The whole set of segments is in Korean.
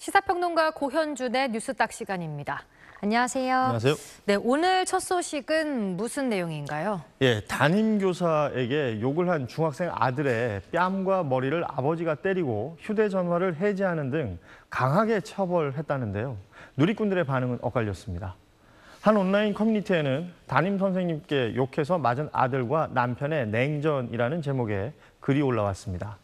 시사평론가 고현준의 뉴스딱 시간입니다. 안녕하세요. 안녕하세요. 네, 오늘 첫 소식은 무슨 내용인가요? 예, 담임 교사에게 욕을 한 중학생 아들의 뺨과 머리를 아버지가 때리고 휴대전화를 해제하는 등 강하게 처벌했다는데요. 누리꾼들의 반응은 엇갈렸습니다. 한 온라인 커뮤니티에는 담임 선생님께 욕해서 맞은 아들과 남편의 냉전이라는 제목의 글이 올라왔습니다.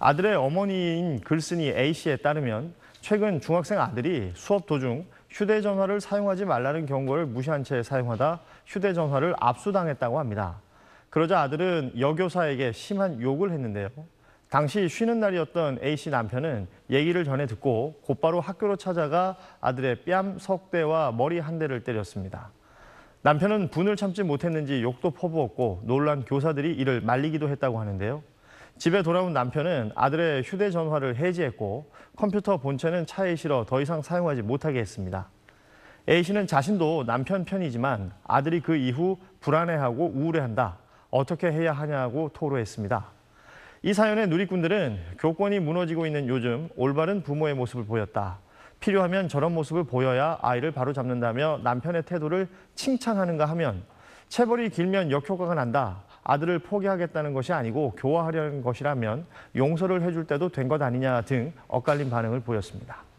아들의 어머니인 글쓴이 A씨에 따르면 최근 중학생 아들이 수업 도중 휴대전화를 사용하지 말라는 경고를 무시한 채 사용하다 휴대전화를 압수당했다고 합니다. 그러자 아들은 여교사에게 심한 욕을 했는데요. 당시 쉬는 날이었던 A씨 남편은 얘기를 전해 듣고 곧바로 학교로 찾아가 아들의 뺨 석대와 머리 한 대를 때렸습니다. 남편은 분을 참지 못했는지 욕도 퍼부었고 놀란 교사들이 이를 말리기도 했다고 하는데요. 집에 돌아온 남편은 아들의 휴대전화를 해지했고 컴퓨터 본체는 차에 실어 더 이상 사용하지 못하게 했습니다. A씨는 자신도 남편 편이지만 아들이 그 이후 불안해하고 우울해한다. 어떻게 해야 하냐고 토로했습니다. 이 사연의 누리꾼들은 교권이 무너지고 있는 요즘 올바른 부모의 모습을 보였다. 필요하면 저런 모습을 보여야 아이를 바로잡는다며 남편의 태도를 칭찬하는가 하면 체벌이 길면 역효과가 난다. 아들을 포기하겠다는 것이 아니고 교화하려는 것이라면 용서를 해줄 때도 된 것 아니냐 등 엇갈린 반응을 보였습니다.